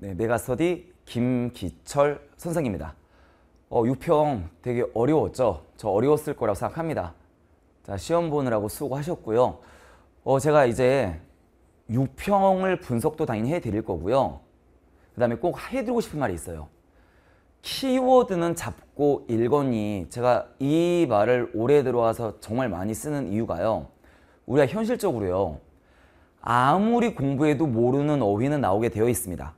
네, 메가스터디 김기철 선생입니다. 어, 6평 되게 어려웠죠? 저 어려웠을 거라고 생각합니다. 자, 시험 보느라고 수고하셨고요. 어, 제가 이제 6평을 분석도 당연히 해드릴 거고요. 그 다음에 꼭 해드리고 싶은 말이 있어요. 키워드는 잡고 읽거니 제가 이 말을 올해 들어와서 정말 많이 쓰는 이유가요. 우리가 현실적으로요. 아무리 공부해도 모르는 어휘는 나오게 되어 있습니다.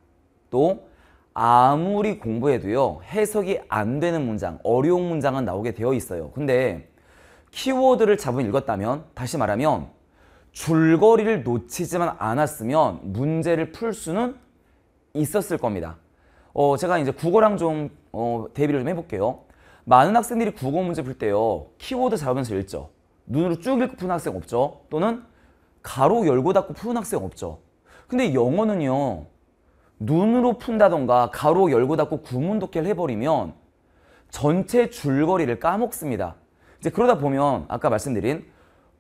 또 아무리 공부해도요 해석이 안 되는 문장 어려운 문장은 나오게 되어 있어요 근데 키워드를 잡은 읽었다면 다시 말하면 줄거리를 놓치지만 않았으면 문제를 풀 수는 있었을 겁니다 어, 제가 이제 국어랑 좀 어, 대비를 좀 해볼게요 많은 학생들이 국어 문제 풀 때요 키워드 잡으면서 읽죠 눈으로 쭉 읽고 푸는 학생 없죠 또는 가로 열고 닫고 푸는 학생 없죠 근데 영어는요 눈으로 푼다던가 가로 열고 닫고 구문독해를 해버리면 전체 줄거리를 까먹습니다. 이제 그러다 보면 아까 말씀드린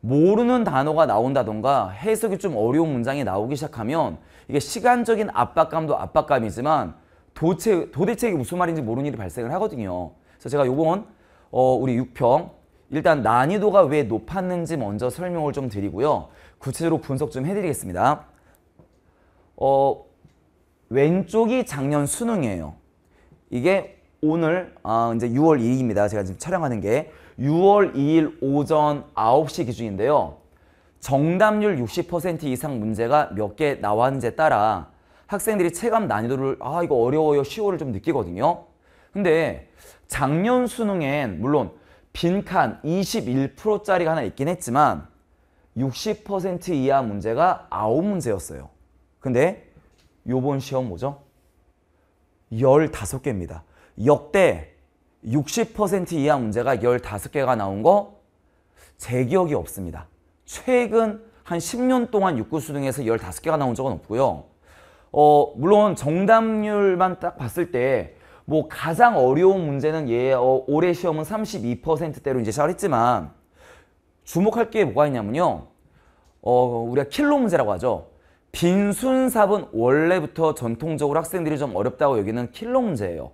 모르는 단어가 나온다던가 해석이 좀 어려운 문장이 나오기 시작하면 이게 시간적인 압박감도 압박감이지만 도체, 도대체 이게 무슨 말인지 모르는 일이 발생을 하거든요. 그래서 제가 요번 어, 우리 6평 일단 난이도가 왜 높았는지 먼저 설명을 좀 드리고요. 구체적으로 분석 좀 해드리겠습니다. 어, 왼쪽이 작년 수능이에요. 이게 오늘 아, 이제 6월 2일입니다. 제가 지금 촬영하는 게 6월 2일 오전 9시 기준인데요. 정답률 60% 이상 문제가 몇 개 나왔는지에 따라 학생들이 체감 난이도를 아 이거 어려워요 쉬워를 좀 느끼거든요. 근데 작년 수능엔 물론 빈칸 21%짜리가 하나 있긴 했지만 60% 이하 문제가 9문제였어요. 근데 요번 시험 뭐죠? 15개입니다. 역대 60% 이하 문제가 15개가 나온 거 제 기억이 없습니다. 최근 한 10년 동안 육구 수능에서 15개가 나온 적은 없고요. 어, 물론 정답률만 딱 봤을 때 뭐 가장 어려운 문제는 예, 어, 올해 시험은 32%대로 이제 시 잘했지만 주목할 게 뭐가 있냐면요. 어, 우리가 킬로 문제라고 하죠. 빈순삽은 원래부터 전통적으로 학생들이 좀 어렵다고 여기는 킬롱제예요.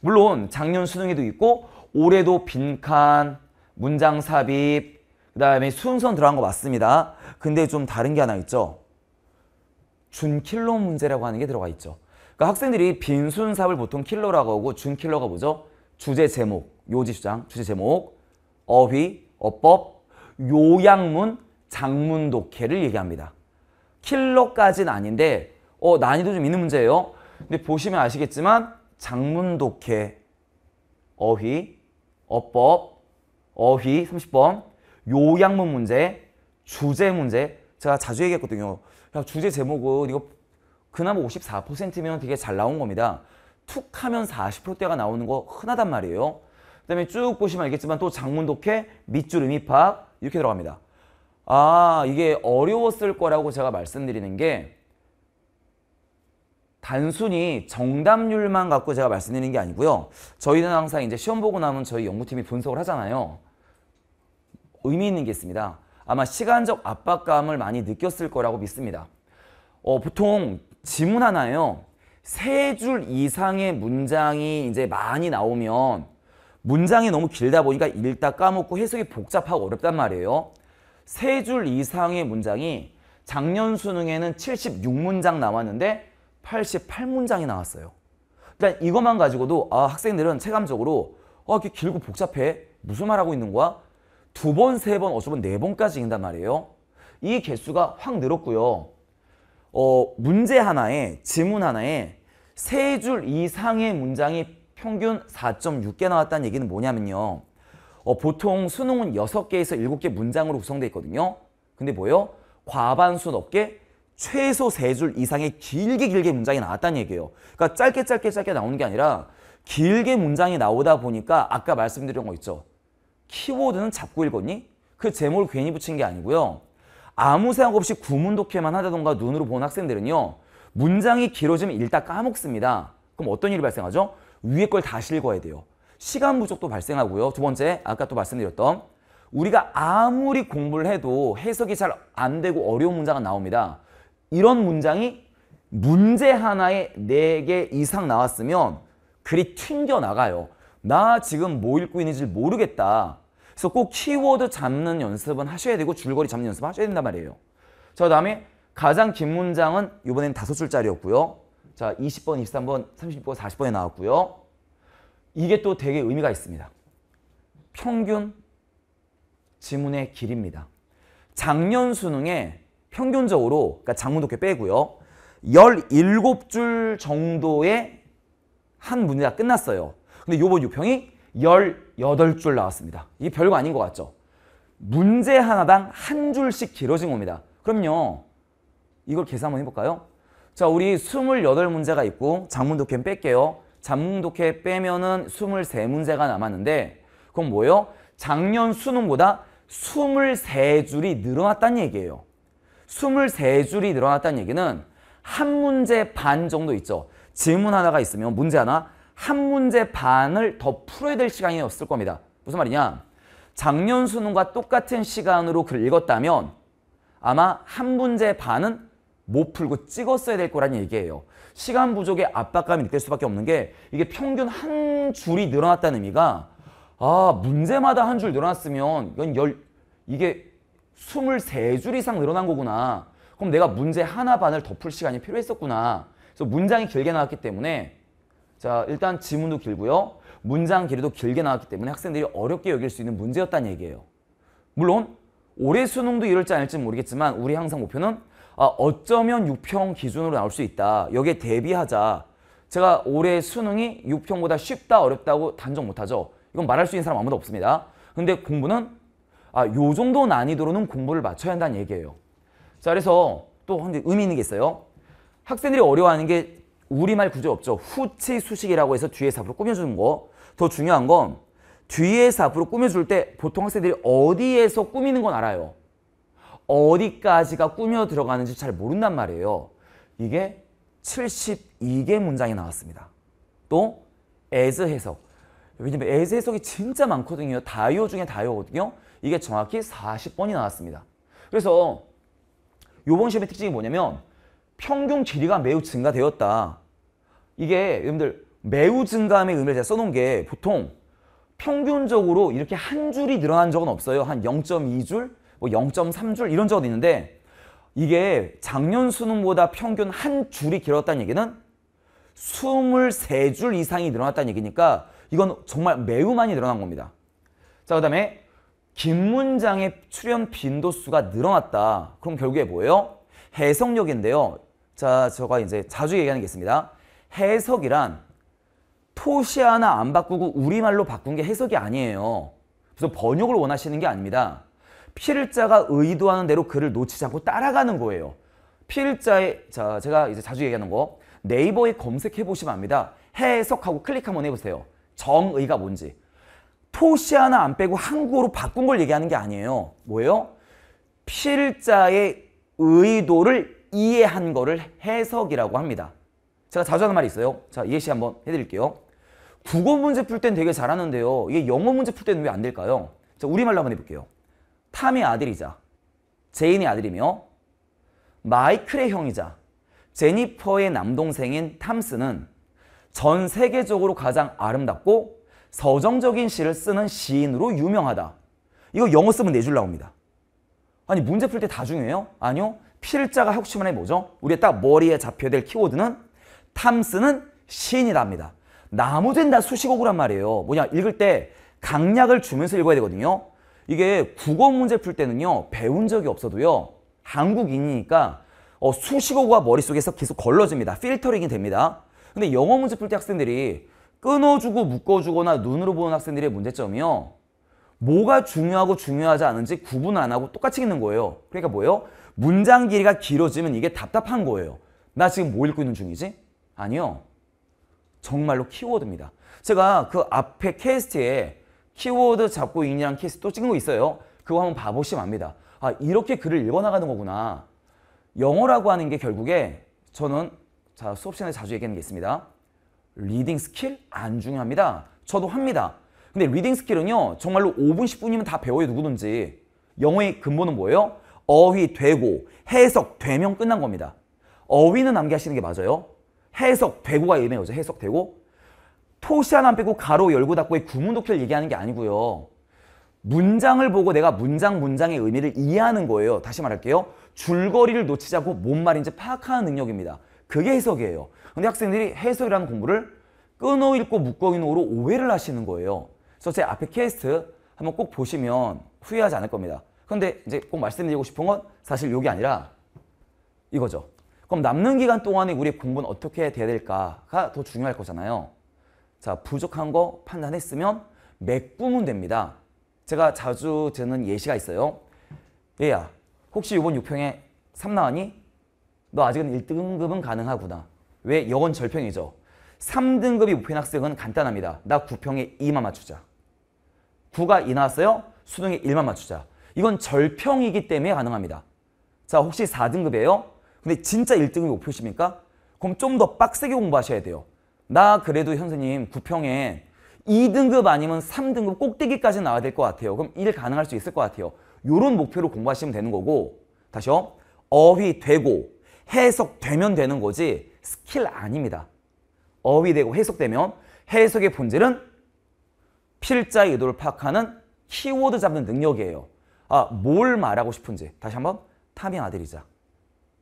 물론 작년 수능에도 있고 올해도 빈칸, 문장 삽입, 그 다음에 순선 들어간 거 맞습니다. 근데 좀 다른 게 하나 있죠. 준킬로 문제라고 하는 게 들어가 있죠. 그러니까 학생들이 빈순삽을 보통 킬러라고 하고 준킬러가 뭐죠? 주제 제목, 요지 주장, 주제 제목, 어휘, 어법, 요양문, 장문 독해를 얘기합니다. 킬러까지는 아닌데 어 난이도 좀 있는 문제예요. 근데 보시면 아시겠지만 장문 독해, 어휘, 어법, 어휘 30번, 요양문 문제, 주제 문제 제가 자주 얘기했거든요. 야, 주제 제목은 이거 그나마 54%면 되게 잘 나온 겁니다. 툭 하면 40%대가 나오는 거 흔하단 말이에요. 그 다음에 쭉 보시면 알겠지만 또 장문 독해, 밑줄 음입학 이렇게 들어갑니다. 아 이게 어려웠을 거라고 제가 말씀드리는 게 단순히 정답률만 갖고 제가 말씀드리는 게 아니고요. 저희는 항상 이제 시험 보고 나면 저희 연구팀이 분석을 하잖아요. 의미 있는 게 있습니다. 아마 시간적 압박감을 많이 느꼈을 거라고 믿습니다. 어, 보통 지문 하나요세 줄 이상의 문장이 이제 많이 나오면 문장이 너무 길다 보니까 읽다 까먹고 해석이 복잡하고 어렵단 말이에요. 세줄 이상의 문장이 작년 수능에는 76문장 나왔는데 88문장이 나왔어요. 일단 그러니까 이것만 가지고도 아, 학생들은 체감적으로 아, 어, 이게 길고 복잡해. 무슨 말하고 있는 거야? 두 번, 세 번, 어쩌면 네 번까지 인단 말이에요. 이 개수가 확 늘었고요. 어, 문제 하나에, 지문 하나에 세 줄 이상의 문장이 평균 4.6개 나왔다는 얘기는 뭐냐면요. 어, 보통 수능은 6개에서 7개 문장으로 구성되어 있거든요. 근데 뭐예요? 과반수 넘게 최소 3줄 이상의 길게 길게 문장이 나왔다는 얘기예요. 그러니까 짧게 짧게 짧게 나오는 게 아니라 길게 문장이 나오다 보니까 아까 말씀드린 거 있죠. 키워드는 잡고 읽었니? 그 제목을 괜히 붙인 게 아니고요. 아무 생각 없이 구문 독해만 하다던가 눈으로 본 학생들은요. 문장이 길어지면 일단 까먹습니다. 그럼 어떤 일이 발생하죠? 위에 걸 다시 읽어야 돼요. 시간 부족도 발생하고요. 두 번째, 아까 또 말씀드렸던 우리가 아무리 공부를 해도 해석이 잘 안 되고 어려운 문장이 나옵니다. 이런 문장이 문제 하나에 네 개 이상 나왔으면 글이 튕겨나가요. 나 지금 뭐 읽고 있는지 모르겠다. 그래서 꼭 키워드 잡는 연습은 하셔야 되고 줄거리 잡는 연습 하셔야 된단 말이에요. 자, 다음에 가장 긴 문장은 이번엔 다섯 줄짜리였고요. 자, 20번, 23번, 30번, 40번에 나왔고요. 이게 또 되게 의미가 있습니다. 평균 지문의 길입니다. 작년 수능에 평균적으로 그러니까 장문독해 빼고요. 17줄 정도의 한 문제가 끝났어요. 근데 요번 유평이 18줄 나왔습니다. 이게 별거 아닌 것 같죠? 문제 하나당 한 줄씩 길어진 겁니다. 그럼요. 이걸 계산 한번 해볼까요? 자, 우리 28문제가 있고 장문독해 뺄게요. 잠문독해 빼면은 23문제가 남았는데 그건 뭐예요? 작년 수능보다 23줄이 늘어났다는 얘기예요. 23줄이 늘어났다는 얘기는 한 문제 반 정도 있죠. 질문 하나가 있으면 문제 하나 한 문제 반을 더 풀어야 될 시간이 없을 겁니다. 무슨 말이냐? 작년 수능과 똑같은 시간으로 글을 읽었다면 아마 한 문제 반은 못 풀고 찍었어야 될 거라는 얘기예요. 시간 부족에 압박감이 느낄 수밖에 없는 게 이게 평균 한 줄이 늘어났다는 의미가 아 문제마다 한 줄 늘어났으면 이건 열 이게 23줄 이상 늘어난 거구나. 그럼 내가 문제 하나 반을 더 풀 시간이 필요했었구나. 그래서 문장이 길게 나왔기 때문에 자 일단 지문도 길고요. 문장 길이도 길게 나왔기 때문에 학생들이 어렵게 여길 수 있는 문제였다는 얘기예요. 물론 올해 수능도 이럴지 아닐지 모르겠지만 우리 항상 목표는 아, 어쩌면 6평 기준으로 나올 수 있다. 여기에 대비하자. 제가 올해 수능이 6평보다 쉽다 어렵다고 단정 못하죠. 이건 말할 수 있는 사람 아무도 없습니다. 근데 공부는 아, 요 정도 난이도로는 공부를 맞춰야 한다는 얘기예요. 자, 그래서 또 의미 있는 게 있어요. 학생들이 어려워하는 게 우리말 구조 없죠. 후치 수식이라고 해서 뒤에사부로 꾸며주는 거. 더 중요한 건뒤에사부로 꾸며줄 때 보통 학생들이 어디에서 꾸미는 건 알아요. 어디까지가 꾸며 들어가는지 잘 모른단 말이에요. 이게 72개 문장이 나왔습니다. 또 에즈 해석. 왜냐면 에즈 해석이 진짜 많거든요. 다이어 중에 다이어거든요. 이게 정확히 40번이 나왔습니다. 그래서 요번 시험의 특징이 뭐냐면 평균 길이가 매우 증가되었다. 이게 여러분들 매우 증가함의 의미를 제가 써놓은 게 보통 평균적으로 이렇게 한 줄이 늘어난 적은 없어요. 한 0.2줄, 뭐 0.3줄 이런 적도 있는데 이게 작년 수능보다 평균 한 줄이 길었다는 얘기는 23줄 이상이 늘어났다는 얘기니까 이건 정말 매우 많이 늘어난 겁니다. 자, 그 다음에 긴 문장의 출연 빈도수가 늘어났다. 그럼 결국에 뭐예요? 해석력인데요. 자, 제가 이제 자주 얘기하는 게 있습니다. 해석이란 토시 하나 안 바꾸고 우리말로 바꾼 게 해석이 아니에요. 그래서 번역을 원하시는 게 아닙니다. 필자가 의도하는 대로 글을 놓치지 않고 따라가는 거예요. 필자의 자, 제가 이제 자주 얘기하는 거 네이버에 검색해 보시면 압니다. 해석하고 클릭 한번 해보세요. 정의가 뭔지. 토시 하나 안 빼고 한국어로 바꾼 걸 얘기하는 게 아니에요. 뭐예요? 필자의 의도를 이해한 거를 해석이라고 합니다. 제가 자주 하는 말이 있어요. 자, 예시 한번 해드릴게요. 국어 문제 풀 땐 되게 잘하는데요. 이게 영어 문제 풀 때는 왜 안 될까요? 자, 우리말로 한번 해볼게요. 탐의 아들이자 제인의 아들이며 마이클의 형이자 제니퍼의 남동생인 탐스는 전 세계적으로 가장 아름답고 서정적인 시를 쓰는 시인으로 유명하다. 이거 영어 쓰면 내줄 나옵니다. 아니 문제 풀 때 다 중요해요? 아니요. 필자가 혁신문에 뭐죠? 우리딱 머리에 잡혀야 될 키워드는 탐스는 시인이랍니다. 나무지다 수식어구란 말이에요. 뭐냐 읽을 때 강약을 주면서 읽어야 되거든요. 이게 국어 문제 풀 때는요 배운 적이 없어도요 한국인이니까 어, 수식어가 머릿속에서 계속 걸러집니다 필터링이 됩니다 근데 영어 문제 풀 때 학생들이 끊어주고 묶어주거나 눈으로 보는 학생들의 문제점이요 뭐가 중요하고 중요하지 않은지 구분 안 하고 똑같이 읽는 거예요 그러니까 뭐예요? 문장 길이가 길어지면 이게 답답한 거예요 나 지금 뭐 읽고 있는 중이지? 아니요 정말로 키워드입니다 제가 그 앞에 캐스트에 키워드 잡고 인양 키스 또 찍은 거 있어요. 그거 한번 봐보시면 압니다. 아 이렇게 글을 읽어나가는 거구나. 영어라고 하는 게 결국에 저는 자 수업 시간에 자주 얘기하는 게 있습니다. 리딩 스킬 안 중요합니다. 저도 합니다. 근데 리딩 스킬은요 정말로 5분 10분이면 다 배워요 누구든지. 영어의 근본은 뭐예요? 어휘, 되고, 해석, 되면 끝난 겁니다. 어휘는 남기하시는게 맞아요. 해석, 되고가 예매어죠 해석, 되고. 토시 하나 빼고 가로 열고 닫고의 구문 독해를 얘기하는 게 아니고요. 문장을 보고 내가 문장 문장의 의미를 이해하는 거예요. 다시 말할게요. 줄거리를 놓치자고뭔 말인지 파악하는 능력입니다. 그게 해석이에요. 근데 학생들이 해석이라는 공부를 끊어 읽고 묶어 읽는으로 오해를 하시는 거예요. 그래서 제 앞에 캐스트 한번 꼭 보시면 후회하지 않을 겁니다. 근데 이제 꼭 말씀드리고 싶은 건 사실 이게 아니라 이거죠. 그럼 남는 기간 동안에 우리 공부는 어떻게 돼야 될까가 더 중요할 거잖아요. 자, 부족한 거 판단했으면 메꾸면 됩니다. 제가 자주 드는 예시가 있어요. 얘야, 혹시 이번 6평에 3 나왔니? 너 아직은 1등급은 가능하구나. 왜? 여건 절평이죠. 3등급이 우편 학생은 간단합니다. 나 9평에 2만 맞추자. 9가 2 나왔어요? 수능에 1만 맞추자. 이건 절평이기 때문에 가능합니다. 자, 혹시 4등급이에요? 근데 진짜 1등급이 목표십니까? 그럼 좀 더 빡세게 공부하셔야 돼요. 나 그래도 선생님 구평에 2등급 아니면 3등급 꼭대기까지 나와야 될 것 같아요. 그럼 1 가능할 수 있을 것 같아요. 요런 목표로 공부하시면 되는 거고 다시요. 어휘 되고 해석되면 되는 거지 스킬 아닙니다. 어휘 되고 해석되면 해석의 본질은 필자 의도를 파악하는 키워드 잡는 능력이에요. 아, 뭘 말하고 싶은지 다시 한번 탐의 아들이자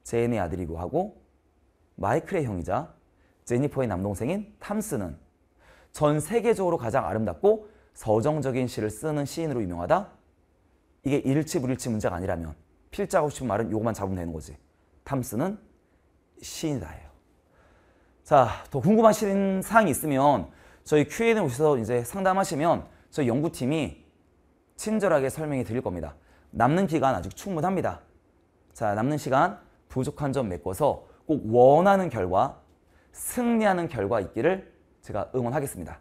제인의 아들이고 하고 마이클의 형이자 제니퍼의 남동생인 탐스는 전 세계적으로 가장 아름답고 서정적인 시를 쓰는 시인으로 유명하다? 이게 일치불일치 문제가 아니라면 필자고 하 싶은 말은 요것만 잡으면 되는 거지. 탐스는 시인이다예요. 자, 더 궁금하신 사항이 있으면 저희 Q&A 오셔서 이제 상담하시면 저희 연구팀이 친절하게 설명해 드릴 겁니다. 남는 기간 아직 충분합니다. 자, 남는 시간 부족한 점 메꿔서 꼭 원하는 결과 승리하는 결과 있기를 제가 응원하겠습니다.